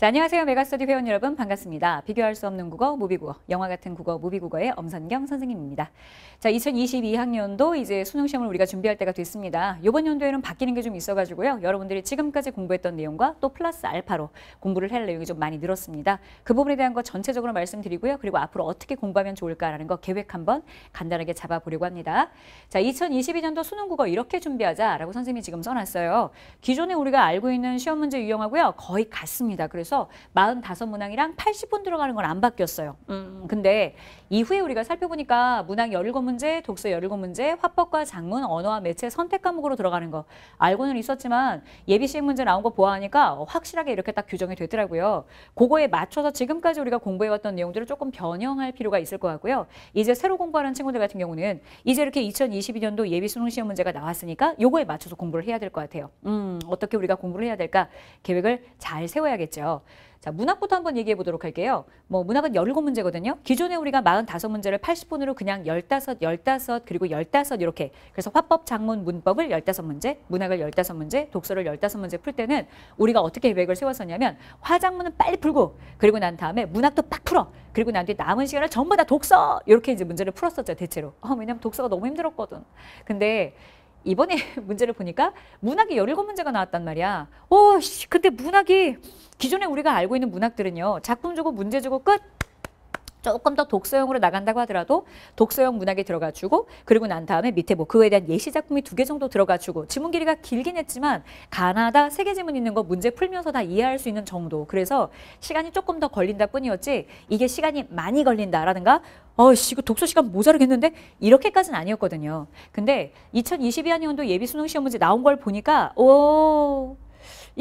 자, 안녕하세요. 메가스터디 회원 여러분 반갑습니다. 비교할 수 없는 국어, 무비국어, 영화 같은 국어, 무비국어의 엄선경 선생님입니다. 자, 2022학년도 이제 수능시험을 우리가 준비할 때가 됐습니다. 이번 연도에는 바뀌는 게 좀 있어가지고요. 여러분들이 지금까지 공부했던 내용과 또 플러스 알파로 공부를 할 내용이 좀 많이 늘었습니다. 그 부분에 대한 거 전체적으로 말씀드리고요. 그리고 앞으로 어떻게 공부하면 좋을까라는 거 계획 한번 간단하게 잡아보려고 합니다. 자, 2022년도 수능 국어 이렇게 준비하자라고 선생님이 지금 써놨어요. 기존에 우리가 알고 있는 시험 문제 유형하고요. 거의 같습니다. 그래서 바뀌어서 45문항이랑 80분 들어가는 건 안 바뀌었어요. 음, 근데 이후에 우리가 살펴보니까 문항 17문제, 독서 17문제, 화법과 작문, 언어와 매체 선택 과목으로 들어가는 거 알고는 있었지만 예비시험 문제 나온 거 보아하니까 확실하게 이렇게 딱 규정이 되더라고요. 그거에 맞춰서 지금까지 우리가 공부해왔던 내용들을 조금 변형할 필요가 있을 것 같고요. 이제 새로 공부하는 친구들 같은 경우는 이제 이렇게 2022년도 예비 수능시험 문제가 나왔으니까 요거에 맞춰서 공부를 해야 될 것 같아요. 음, 어떻게 우리가 공부를 해야 될까 계획을 잘 세워야겠죠. 자, 문학부터 한번 얘기해 보도록 할게요. 뭐 문학은 열일 문제거든요. 기존에 우리가 마흔 문제를 팔십 분으로 그냥 열다섯, 열 그리고 열다 이렇게 그래서 화법, 작문, 문법을 열다 문제 문학을 열다 문제 독서를 열다 문제풀 때는 우리가 어떻게 계획을 세웠었냐면 화작문은 빨리 풀고 그리고 난 다음에 문학도 빡 풀어. 그리고 난뒤 남은 시간을 전부 다 독서 이렇게 이제 문제를 풀었었죠, 대체로. 어, 왜냐면 독서가 너무 힘들었거든. 근데 이번에 문제를 보니까 문학이 17문제가 나왔단 말이야. 오, 어, 근데 문학이 기존에 우리가 알고 있는 문학들은요. 작품 주고 문제 주고 끝. 조금 더독서형으로 나간다고 하더라도 독서형 문학에 들어가 주고 그리고 난 다음에 밑에 뭐 그거에 대한 예시 작품이 두 개 정도 들어가 주고 지문 길이가 길긴 했지만 가나다 세계 지문 있는 거 문제 풀면서 다 이해할 수 있는 정도 그래서 시간이 조금 더 걸린다 뿐이었지 이게 시간이 많이 걸린다라든가 어씨 이거 독서 시간 모자르겠는데 이렇게까지는 아니었거든요. 근데 2022학년도 예비 수능 시험 문제 나온 걸 보니까 오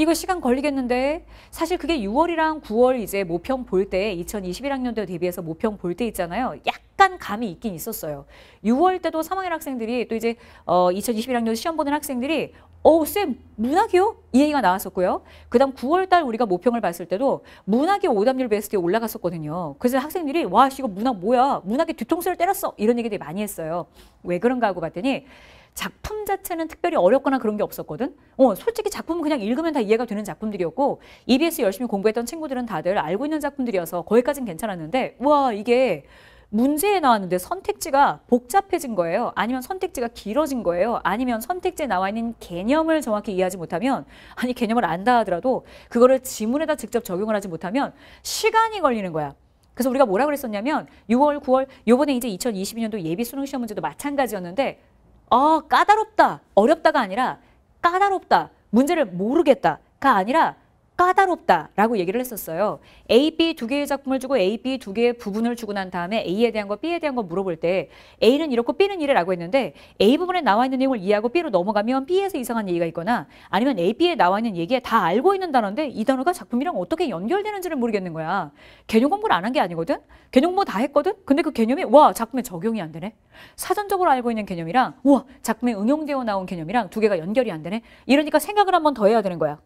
이거 시간 걸리겠는데 사실 그게 6월이랑 9월 이제 모평 볼 때 2021학년도에 대비해서 모평 볼 때 있잖아요. 약간 감이 있긴 있었어요. 6월 때도 3학년 학생들이 또 이제 어 2021학년 시험 보는 학생들이 어 쌤 문학이요? 이 얘기가 나왔었고요. 그 다음 9월달 우리가 모평을 봤을 때도 문학이 오답률 베스트에 올라갔었거든요. 그래서 학생들이 와 이거 문학 뭐야? 문학이 뒤통수를 때렸어 이런 얘기들이 많이 했어요. 왜 그런가 하고 봤더니 작품 자체는 특별히 어렵거나 그런 게 없었거든. 어, 솔직히 작품은 그냥 읽으면 다 이해가 되는 작품들이었고 EBS 열심히 공부했던 친구들은 다들 알고 있는 작품들이어서 거기까진 괜찮았는데 와 이게 문제에 나왔는데 선택지가 복잡해진 거예요. 아니면 선택지가 길어진 거예요. 아니면 선택지에 나와 있는 개념을 정확히 이해하지 못하면 아니 개념을 안다 하더라도 그거를 지문에다 직접 적용을 하지 못하면 시간이 걸리는 거야. 그래서 우리가 뭐라 그랬었냐면 6월, 9월 요번에 이제 2022년도 예비 수능 시험 문제도 마찬가지였는데 어, 까다롭다, 어렵다가 아니라 까다롭다, 문제를 모르겠다가 아니라 까다롭다라고 얘기를 했었어요. A, B 두 개의 작품을 주고 A, B 두 개의 부분을 주고 난 다음에 A에 대한 거, B에 대한 거 물어볼 때 A는 이렇고 B는 이래라고 했는데 A 부분에 나와 있는 내용을 이해하고 B로 넘어가면 B에서 이상한 얘기가 있거나 아니면 A, B에 나와 있는 얘기에 다 알고 있는 단어인데 이 단어가 작품이랑 어떻게 연결되는지를 모르겠는 거야. 개념 공부를 안 한 게 아니거든. 개념 공부 다 했거든. 근데 그 개념이 와 작품에 적용이 안 되네. 사전적으로 알고 있는 개념이랑 와 작품에 응용되어 나온 개념이랑 두 개가 연결이 안 되네. 이러니까 생각을 한번 더 해야 되는 거야.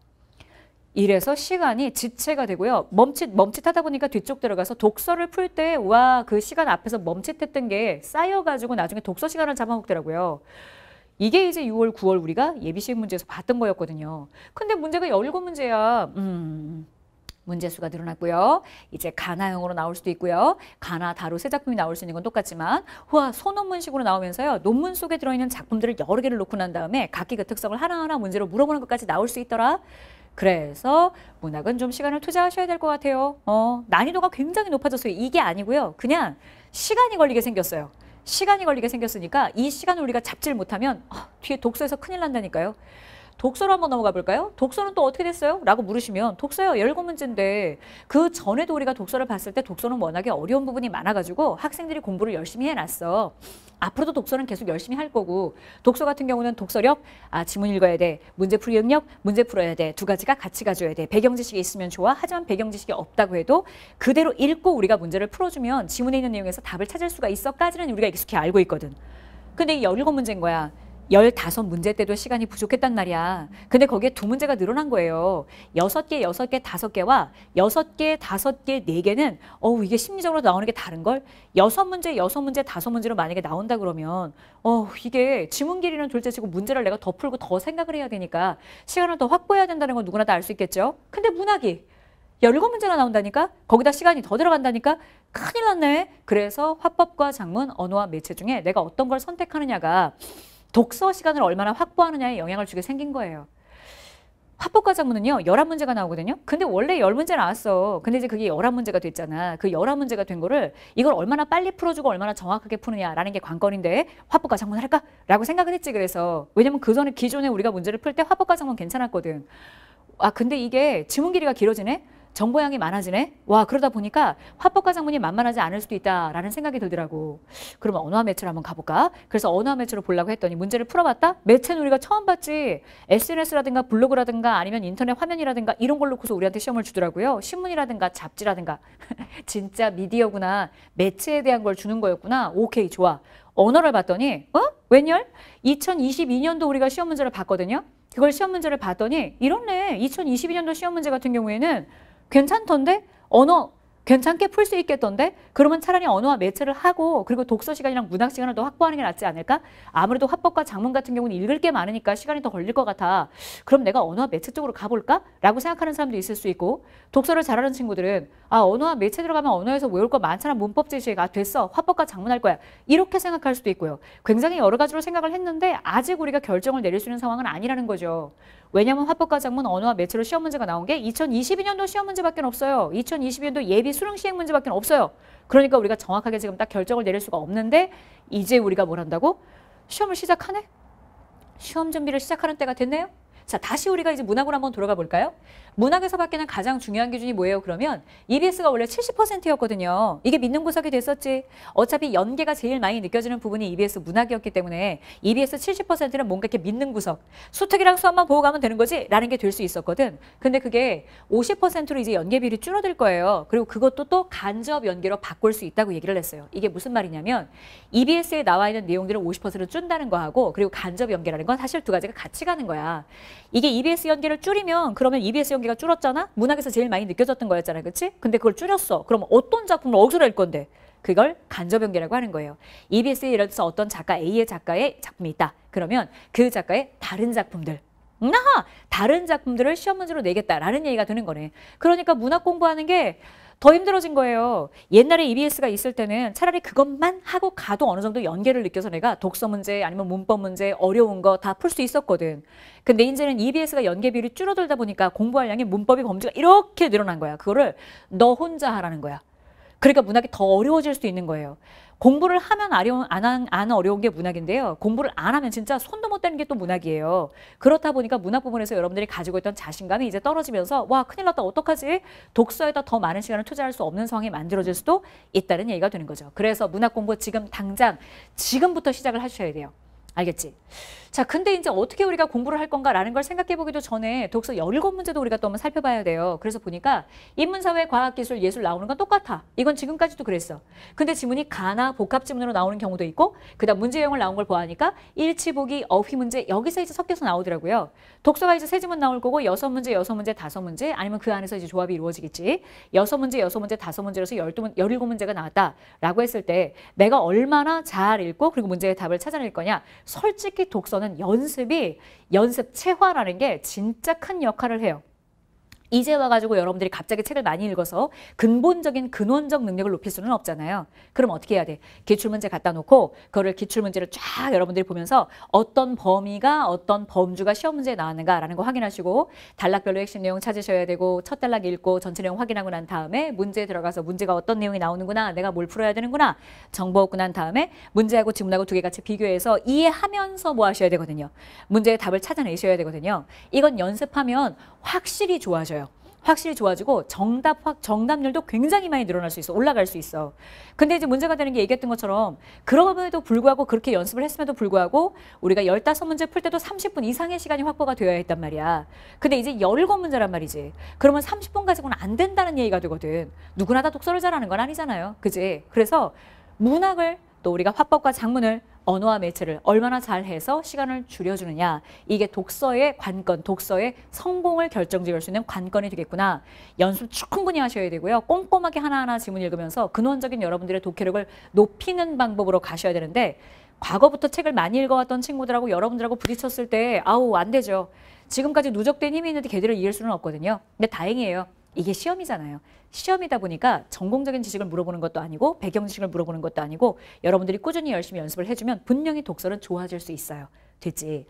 이래서 시간이 지체가 되고요. 멈칫 멈칫하다 보니까 뒤쪽 들어가서 독서를 풀때와그 시간 앞에서 멈칫했던 게 쌓여가지고 나중에 독서 시간을 잡아먹더라고요. 이게 이제 6월, 9월 우리가 예비시험 문제에서 봤던 거였거든요. 근데 문제가 17문제야. 음. 문제수가 늘어났고요. 이제 가나형으로 나올 수도 있고요. 가나, 다루 세 작품이 나올 수 있는 건 똑같지만 우와, 소논문식으로 나오면서요. 논문 속에 들어있는 작품들을 여러 개를 놓고 난 다음에 각기 그 특성을 하나하나 문제로 물어보는 것까지 나올 수 있더라. 그래서 문학은 좀 시간을 투자하셔야 될 것 같아요. 어, 난이도가 굉장히 높아졌어요. 이게 아니고요. 그냥 시간이 걸리게 생겼어요. 시간이 걸리게 생겼으니까 이 시간을 우리가 잡질 못하면 어, 뒤에 독서에서 큰일 난다니까요. 독서로 한번 넘어가 볼까요? 독서는 또 어떻게 됐어요? 라고 물으시면 독서요 17문제인데 그 전에도 우리가 독서를 봤을 때 독서는 워낙에 어려운 부분이 많아가지고 학생들이 공부를 열심히 해놨어. 앞으로도 독서는 계속 열심히 할 거고 독서 같은 경우는 독서력, 아 지문 읽어야 돼, 문제 풀이 능력, 문제 풀어야 돼, 두 가지가 같이 가져야 돼. 배경 지식이 있으면 좋아. 하지만 배경 지식이 없다고 해도 그대로 읽고 우리가 문제를 풀어주면 지문에 있는 내용에서 답을 찾을 수가 있어까지는 우리가 익숙히 알고 있거든. 근데 이 17문제인 거야. 열다섯 문제 때도 시간이 부족했단 말이야. 근데 거기에 두 문제가 늘어난 거예요. 여섯 개, 여섯 개, 다섯 개와 여섯 개, 다섯 개, 네 개는 어우 이게 심리적으로 나오는 게 다른 걸. 여섯 문제, 여섯 문제, 다섯 문제로 만약에 나온다 그러면 어 이게 지문 길이는 둘째치고 문제를 내가 더 풀고 더 생각을 해야 되니까 시간을 더 확보해야 된다는 건 누구나 다 알 수 있겠죠. 근데 문학이 열곱 문제나 나온다니까? 거기다 시간이 더 들어간다니까? 큰일 났네. 그래서 화법과 장문, 언어와 매체 중에 내가 어떤 걸 선택하느냐가 독서 시간을 얼마나 확보하느냐에 영향을 주게 생긴 거예요. 합법과정문은요. 11문제가 나오거든요. 근데 원래 10문제 나왔어. 근데 이제 그게 11문제가 됐잖아. 그 11문제가 된 거를 이걸 얼마나 빨리 풀어주고 얼마나 정확하게 푸느냐라는 게 관건인데 합법과정문 할까? 라고 생각을 했지 그래서. 왜냐면 그 전에 기존에 우리가 문제를 풀때 합법과정문 괜찮았거든. 아 근데 이게 지문 길이가 길어지네? 정보양이 많아지네? 와, 그러다 보니까 화법과 작문이 만만하지 않을 수도 있다라는 생각이 들더라고. 그러면 언어와 매체로 한번 가볼까? 그래서 언어와 매체로 보려고 했더니 문제를 풀어봤다? 매체는 우리가 처음 봤지. SNS라든가 블로그라든가 아니면 인터넷 화면이라든가 이런 걸 놓고서 우리한테 시험을 주더라고요. 신문이라든가 잡지라든가. 진짜 미디어구나. 매체에 대한 걸 주는 거였구나. 오케이, 좋아. 언어를 봤더니, 어? 웬열? 2022년도 우리가 시험 문제를 봤거든요. 그걸 시험 문제를 봤더니 이렇네. 2022년도 시험 문제 같은 경우에는 괜찮던데? 언어 괜찮게 풀 수 있겠던데? 그러면 차라리 언어와 매체를 하고 그리고 독서 시간이랑 문학 시간을 더 확보하는 게 낫지 않을까? 아무래도 화법과 작문 같은 경우는 읽을 게 많으니까 시간이 더 걸릴 것 같아. 그럼 내가 언어와 매체 쪽으로 가볼까? 라고 생각하는 사람도 있을 수 있고 독서를 잘하는 친구들은 아 언어와 매체 들어가면 언어에서 외울 거 많잖아. 문법 제시가 아, 됐어. 화법과 작문할 거야. 이렇게 생각할 수도 있고요. 굉장히 여러 가지로 생각을 했는데 아직 우리가 결정을 내릴 수 있는 상황은 아니라는 거죠. 왜냐하면 화법과정문 언어와 매체로 시험 문제가 나온 게 2022년도 시험 문제밖에 없어요. 2022년도 예비 수능 시행 문제밖에 없어요. 그러니까 우리가 정확하게 지금 딱 결정을 내릴 수가 없는데 이제 우리가 뭘 한다고? 시험을 시작하네? 시험 준비를 시작하는 때가 됐네요? 자, 다시 우리가 이제 문학으로 한번 돌아가 볼까요? 문학에서 바뀌는 가장 중요한 기준이 뭐예요? 그러면 EBS가 원래 70%였거든요. 이게 믿는 구석이 됐었지. 어차피 연계가 제일 많이 느껴지는 부분이 EBS 문학이었기 때문에 EBS 70%는 뭔가 이렇게 믿는 구석. 수특이랑 수학만 보고 가면 되는 거지? 라는 게 될 수 있었거든. 근데 그게 50%로 이제 연계비율이 줄어들 거예요. 그리고 그것도 또 간접 연계로 바꿀 수 있다고 얘기를 했어요. 이게 무슨 말이냐면 EBS에 나와 있는 내용들을 50%로 준다는 거하고 그리고 간접 연계라는 건 사실 두 가지가 같이 가는 거야. 이게 EBS 연계를 줄이면 그러면 EBS 연계 관계가 줄었잖아? 문학에서 제일 많이 느껴졌던 거였잖아. 그치? 근데 그걸 줄였어. 그럼 어떤 작품을 억수로할 건데? 그걸 간접연계라고 하는 거예요. EBS에 이를 들어서 어떤 작가 A의 작가의 작품이 있다. 그러면 그 작가의 다른 작품들 나 다른 작품들을 시험 문제로 내겠다라는 얘기가 되는 거네. 그러니까 문학 공부하는 게 더 힘들어진 거예요. 옛날에 EBS가 있을 때는 차라리 그것만 하고 가도 어느 정도 연계를 느껴서 내가 독서 문제 아니면 문법 문제 어려운 거 다 풀 수 있었거든. 근데 이제는 EBS가 연계 비율이 줄어들다 보니까 공부할 양의 문법의 범주가 이렇게 늘어난 거야. 그거를 너 혼자 하라는 거야. 그러니까 문학이 더 어려워질 수 있는 거예요. 공부를 하면 어려운, 안, 안 어려운 게 문학인데요. 공부를 안 하면 진짜 손도 못 대는 게 또 문학이에요. 그렇다 보니까 문학 부분에서 여러분들이 가지고 있던 자신감이 이제 떨어지면서 와 큰일 났다 어떡하지? 독서에다 더 많은 시간을 투자할 수 없는 상황이 만들어질 수도 있다는 얘기가 되는 거죠. 그래서 문학 공부 지금 당장 지금부터 시작을 하셔야 돼요. 알겠지? 자, 근데 이제 어떻게 우리가 공부를 할 건가라는 걸 생각해 보기도 전에 독서 17문제도 우리가 또 한번 살펴봐야 돼요. 그래서 보니까 인문사회, 과학기술, 예술 나오는 건 똑같아. 이건 지금까지도 그랬어. 근데 지문이 가나 복합지문으로 나오는 경우도 있고 그다음 문제형을 나온 걸 보아하니까 일치보기, 어휘 문제 여기서 이제 섞여서 나오더라고요. 독서가 이제 세 지문 나올 거고 여섯 문제, 여섯 문제, 다섯 문제 아니면 그 안에서 이제 조합이 이루어지겠지. 여섯 문제, 여섯 문제, 다섯 문제로서 열두 문, 열일곱 문제가 나왔다라고 했을 때 내가 얼마나 잘 읽고 그리고 문제의 답을 찾아낼 거냐 솔직히 독서는 연습이 연습 체화라는 게 진짜 큰 역할을 해요. 이제 와가지고 여러분들이 갑자기 책을 많이 읽어서 근본적인 근원적 능력을 높일 수는 없잖아요. 그럼 어떻게 해야 돼? 기출문제 갖다 놓고 그거를 기출문제를 쫙 여러분들이 보면서 어떤 범위가 어떤 범주가 시험문제에 나왔는가라는 거 확인하시고 단락별로 핵심 내용 찾으셔야 되고 첫 단락 읽고 전체 내용 확인하고 난 다음에 문제에 들어가서 문제가 어떤 내용이 나오는구나 내가 뭘 풀어야 되는구나 정보 얻고 난 다음에 문제하고 지문하고 두 개 같이 비교해서 이해하면서 뭐 하셔야 되거든요. 문제의 답을 찾아내셔야 되거든요. 이건 연습하면 확실히 좋아져요. 확실히 좋아지고 정답 확 정답률도 굉장히 많이 늘어날 수 있어 올라갈 수 있어. 근데 이제 문제가 되는 게 얘기했던 것처럼 그럼에도 불구하고 그렇게 연습을 했음에도 불구하고 우리가 열다섯 문제풀 때도 삼십 분 이상의 시간이 확보가 되어야 했단 말이야. 근데 이제 열곱 문제란 말이지. 그러면 삼십 분 가지고는 안 된다는 얘기가 되거든. 누구나 다 독서를 잘하는 건 아니잖아요. 그지? 그래서 문학을 또 우리가 화법과 작문을 언어와 매체를 얼마나 잘해서 시간을 줄여주느냐 이게 독서의 관건, 독서의 성공을 결정지을 수 있는 관건이 되겠구나. 연습 충분히 하셔야 되고요. 꼼꼼하게 하나하나 지문 읽으면서 근원적인 여러분들의 독해력을 높이는 방법으로 가셔야 되는데 과거부터 책을 많이 읽어왔던 친구들하고 여러분들하고 부딪혔을 때 아우 안 되죠. 지금까지 누적된 힘이 있는데 걔들을 이길 수는 없거든요. 근데 다행이에요. 이게 시험이잖아요. 시험이다 보니까 전공적인 지식을 물어보는 것도 아니고 배경 지식을 물어보는 것도 아니고 여러분들이 꾸준히 열심히 연습을 해주면 분명히 독서는 좋아질 수 있어요. 됐지.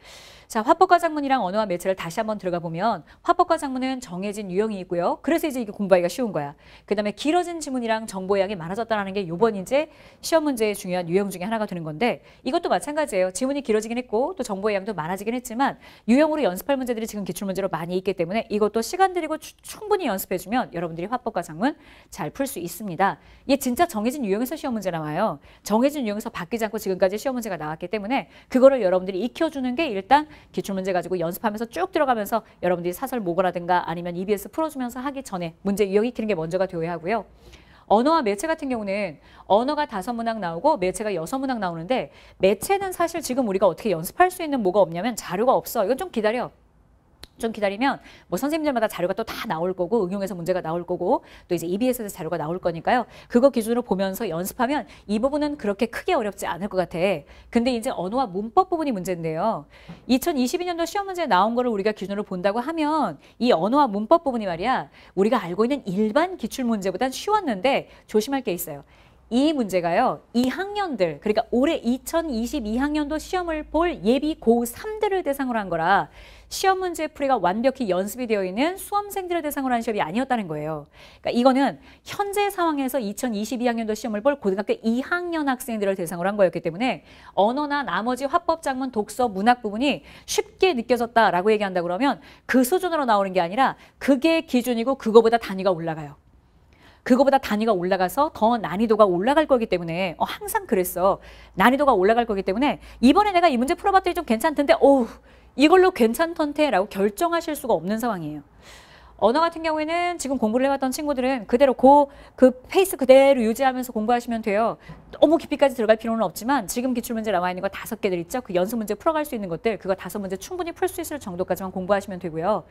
자, 화법과 작문이랑 언어와 매체를 다시 한번 들어가 보면 화법과 작문은 정해진 유형이 있고요. 그래서 이제 이게 공부하기가 쉬운 거야. 그다음에 길어진 지문이랑 정보의 양이 많아졌다는 게 요번 이제 시험 문제의 중요한 유형 중에 하나가 되는 건데 이것도 마찬가지예요. 지문이 길어지긴 했고 또 정보의 양도 많아지긴 했지만 유형으로 연습할 문제들이 지금 기출 문제로 많이 있기 때문에 이것도 시간 들이고 충분히 연습해 주면 여러분들이 화법과 작문 잘 풀 수 있습니다. 이게 진짜 정해진 유형에서 시험 문제 나와요. 정해진 유형에서 바뀌지 않고 지금까지 시험 문제가 나왔기 때문에 그거를 여러분들이 익혀 익혀주는 게 일단 기출문제 가지고 연습하면서 쭉 들어가면서 여러분들이 사설 모거라든가 아니면 EBS 풀어주면서 하기 전에 문제 유형익히는 게 먼저가 되어야 하고요. 언어와 매체 같은 경우는 언어가 다섯 문항 나오고 매체가 여섯 문항 나오는데 매체는 사실 지금 우리가 어떻게 연습할 수 있는 뭐가 없냐면 자료가 없어. 이건 좀 기다려. 좀 기다리면 뭐 선생님들마다 자료가 또 다 나올 거고 응용에서 문제가 나올 거고 또 이제 EBS에서 자료가 나올 거니까요. 그거 기준으로 보면서 연습하면 이 부분은 그렇게 크게 어렵지 않을 것 같아. 근데 이제 언어와 문법 부분이 문제인데요. 2022년도 시험 문제에 나온 거를 우리가 기준으로 본다고 하면 이 언어와 문법 부분이 말이야 우리가 알고 있는 일반 기출 문제보단 쉬웠는데 조심할 게 있어요. 이 문제가요. 2학년들 그러니까 올해 2022학년도 시험을 볼 예비 고3들을 대상으로 한 거라 시험 문제 풀이가 완벽히 연습이 되어 있는 수험생들을 대상으로 한 시험이 아니었다는 거예요. 그러니까 이거는 현재 상황에서 2022학년도 시험을 볼 고등학교 2학년 학생들을 대상으로 한 거였기 때문에 언어나 나머지 화법, 작문, 독서, 문학 부분이 쉽게 느껴졌다라고 얘기한다 그러면 그 수준으로 나오는 게 아니라 그게 기준이고 그거보다 단위가 올라가요. 그거보다 단위가 올라가서 더 난이도가 올라갈 거기 때문에 어, 항상 그랬어. 난이도가 올라갈 거기 때문에 이번에 내가 이 문제 풀어봤더니 좀 괜찮던데 어우 이걸로 괜찮던데라고 결정하실 수가 없는 상황이에요. 언어 같은 경우에는 지금 공부를 해왔던 친구들은 그대로 고, 그 페이스 그대로 유지하면서 공부하시면 돼요. 너무 깊이까지 들어갈 필요는 없지만 지금 기출문제 나와 있는 거 다섯 개들 있죠? 그 연습문제 풀어갈 수 있는 것들 그거 다섯 문제 충분히 풀 수 있을 정도까지만 공부하시면 되고요.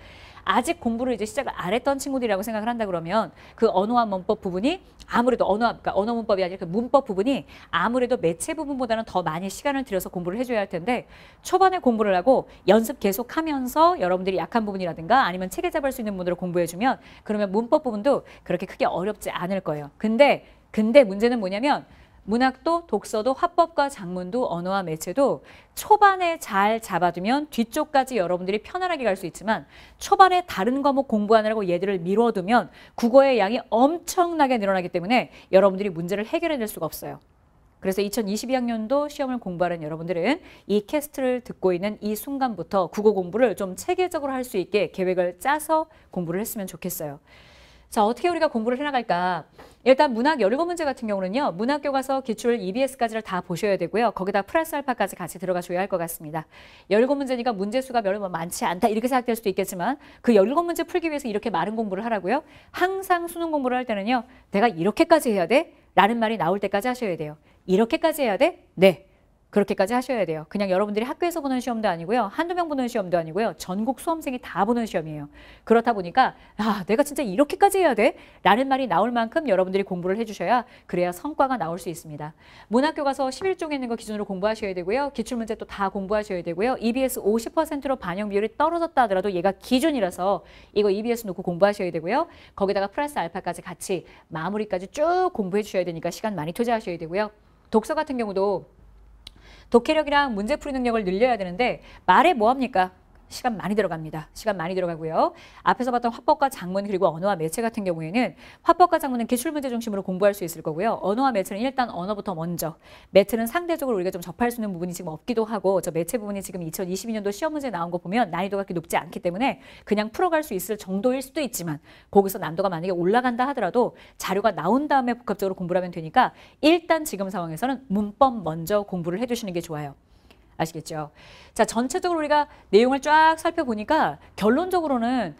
아직 공부를 이제 시작을 안 했던 친구들이라고 생각을 한다 그러면 그 언어와 문법 부분이 아무래도 언어 그러니까 언어 문법이 아니라 그 문법 부분이 아무래도 매체 부분보다는 더 많이 시간을 들여서 공부를 해줘야 할 텐데 초반에 공부를 하고 연습 계속하면서 여러분들이 약한 부분이라든가 아니면 체계 잡을 수 있는 분으로 공부해주면 그러면 문법 부분도 그렇게 크게 어렵지 않을 거예요. 근데 근데 문제는 뭐냐면 문학도 독서도 화법과 장문도 언어와 매체도 초반에 잘 잡아두면 뒤쪽까지 여러분들이 편안하게 갈 수 있지만 초반에 다른 과목 공부하느라고 얘들을 미뤄두면 국어의 양이 엄청나게 늘어나기 때문에 여러분들이 문제를 해결해낼 수가 없어요. 그래서 2022학년도 시험을 공부하는 여러분들은 이 캐스트를 듣고 있는 이 순간부터 국어 공부를 좀 체계적으로 할 수 있게 계획을 짜서 공부를 했으면 좋겠어요. 자, 어떻게 우리가 공부를 해나갈까? 일단 문학 17문제 같은 경우는요. 문학 교과서 기출 EBS까지를 다 보셔야 되고요. 거기다 플러스 알파까지 같이 들어가줘야 할 것 같습니다. 17문제니까 문제수가 별로 뭐 많지 않다 이렇게 생각될 수도 있겠지만 그 17문제 풀기 위해서 이렇게 마른 공부를 하라고요. 항상 수능 공부를 할 때는요. 내가 이렇게까지 해야 돼? 라는 말이 나올 때까지 하셔야 돼요. 이렇게까지 해야 돼? 네. 그렇게까지 하셔야 돼요. 그냥 여러분들이 학교에서 보는 시험도 아니고요. 한두 명 보는 시험도 아니고요. 전국 수험생이 다 보는 시험이에요. 그렇다 보니까 아 내가 진짜 이렇게까지 해야 돼? 라는 말이 나올 만큼 여러분들이 공부를 해주셔야 그래야 성과가 나올 수 있습니다. 문학교 가서 11종에 있는 거 기준으로 공부하셔야 되고요. 기출문제 또 다 공부하셔야 되고요. EBS 50%로 반영 비율이 떨어졌다 하더라도 얘가 기준이라서 이거 EBS 놓고 공부하셔야 되고요. 거기다가 플러스 알파까지 같이 마무리까지 쭉 공부해 주셔야 되니까 시간 많이 투자하셔야 되고요. 독서 같은 경우도 독해력이랑 문제 풀이 능력을 늘려야 되는데 말에 뭐합니까? 시간 많이 들어갑니다. 시간 많이 들어가고요. 앞에서 봤던 화법과 작문 그리고 언어와 매체 같은 경우에는 화법과 작문은 기출 문제 중심으로 공부할 수 있을 거고요. 언어와 매체는 일단 언어부터 먼저. 매체는 상대적으로 우리가 좀 접할 수 있는 부분이 지금 없기도 하고 저 매체 부분이 지금 2022년도 시험 문제 나온 거 보면 난이도가 그렇게 높지 않기 때문에 그냥 풀어갈 수 있을 정도일 수도 있지만 거기서 난도가 만약에 올라간다 하더라도 자료가 나온 다음에 복합적으로 공부를 하면 되니까 일단 지금 상황에서는 문법 먼저 공부를 해주시는 게 좋아요. 아시겠죠? 자, 전체적으로 우리가 내용을 쫙 살펴보니까 결론적으로는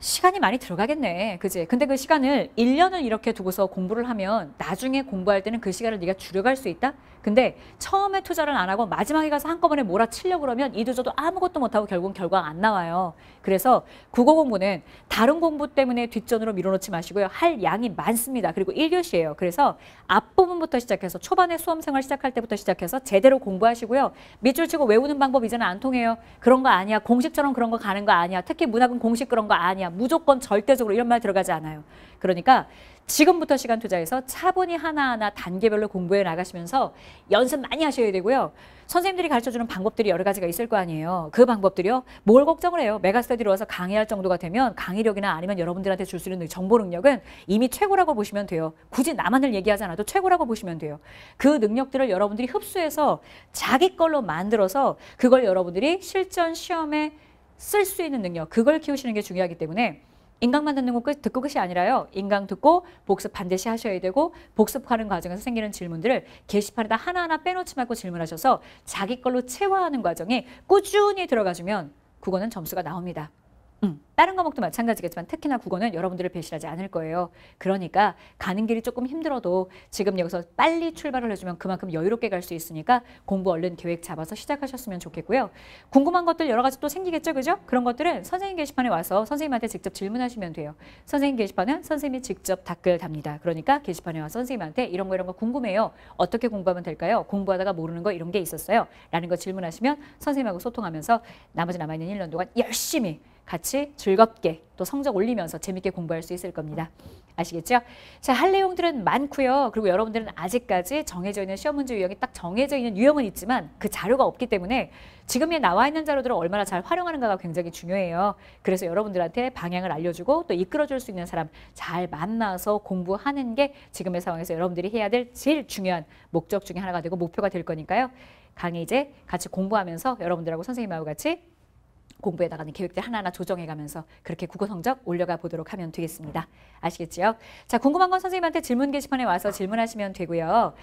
시간이 많이 들어가겠네. 그지? 근데 그 시간을 일년을 이렇게 두고서 공부를 하면 나중에 공부할 때는 그 시간을 네가 줄여갈 수 있다? 근데 처음에 투자를 안 하고 마지막에 가서 한꺼번에 몰아치려고 그러면 이도저도 아무것도 못하고 결국은 결과가 안 나와요. 그래서 국어 공부는 다른 공부 때문에 뒷전으로 밀어놓지 마시고요. 할 양이 많습니다. 그리고 1교시예요. 그래서 앞부분부터 시작해서 초반에 수험생활 시작할 때부터 시작해서 제대로 공부하시고요. 밑줄 치고 외우는 방법 이제는 안 통해요. 그런 거 아니야. 공식처럼 그런 거 가는 거 아니야. 특히 문학은 공식 그런 거 아니야. 무조건 절대적으로 이런 말 들어가지 않아요. 그러니까 지금부터 시간 투자해서 차분히 하나하나 단계별로 공부해 나가시면서 연습 많이 하셔야 되고요. 선생님들이 가르쳐주는 방법들이 여러 가지가 있을 거 아니에요. 그 방법들이요. 뭘 걱정을 해요. 메가스터디로 와서 강의할 정도가 되면 강의력이나 아니면 여러분들한테 줄 수 있는 정보 능력은 이미 최고라고 보시면 돼요. 굳이 나만을 얘기하지 않아도 최고라고 보시면 돼요. 그 능력들을 여러분들이 흡수해서 자기 걸로 만들어서 그걸 여러분들이 실전 시험에 쓸 수 있는 능력, 그걸 키우시는 게 중요하기 때문에 인강만 듣는 것 끝, 듣고 끝이 아니라요. 인강 듣고 복습 반드시 하셔야 되고 복습하는 과정에서 생기는 질문들을 게시판에다 하나하나 빼놓지 말고 질문하셔서 자기 걸로 체화하는 과정에 꾸준히 들어가주면 그거는 점수가 나옵니다. 음, 다른 과목도 마찬가지겠지만 특히나 국어는 여러분들을 배신하지 않을 거예요. 그러니까 가는 길이 조금 힘들어도 지금 여기서 빨리 출발을 해주면 그만큼 여유롭게 갈 수 있으니까 공부 얼른 계획 잡아서 시작하셨으면 좋겠고요. 궁금한 것들 여러 가지 또 생기겠죠. 그죠? 그런 것들은 선생님 게시판에 와서 선생님한테 직접 질문하시면 돼요. 선생님 게시판은 선생님이 직접 답글 답니다. 그러니까 게시판에 와서 선생님한테 이런 거 이런 거 궁금해요. 어떻게 공부하면 될까요? 공부하다가 모르는 거 이런 게 있었어요. 라는 거 질문하시면 선생님하고 소통하면서 나머지 남아있는 1년 동안 열심히 같이 즐겁게 또 성적 올리면서 재밌게 공부할 수 있을 겁니다. 아시겠죠? 자, 할 내용들은 많고요. 그리고 여러분들은 아직까지 정해져 있는 시험 문제 유형이 딱 정해져 있는 유형은 있지만 그 자료가 없기 때문에 지금에 나와 있는 자료들을 얼마나 잘 활용하는가가 굉장히 중요해요. 그래서 여러분들한테 방향을 알려주고 또 이끌어줄 수 있는 사람 잘 만나서 공부하는 게 지금의 상황에서 여러분들이 해야 될 제일 중요한 목적 중에 하나가 되고 목표가 될 거니까요. 강의 이제 같이 공부하면서 여러분들하고 선생님하고 같이 공부에 나가는 계획들 하나하나 조정해가면서 그렇게 국어 성적 올려가 보도록 하면 되겠습니다. 아시겠지요? 자, 궁금한 건 선생님한테 질문 게시판에 와서 질문하시면 되고요.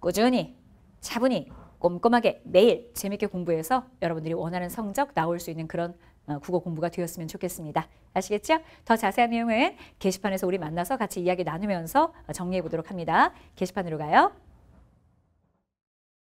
꾸준히, 차분히, 꼼꼼하게 매일 재밌게 공부해서 여러분들이 원하는 성적 나올 수 있는 그런 어, 국어 공부가 되었으면 좋겠습니다. 아시겠죠? 더 자세한 내용은 게시판에서 우리 만나서 같이 이야기 나누면서 어, 정리해 보도록 합니다. 게시판으로 가요.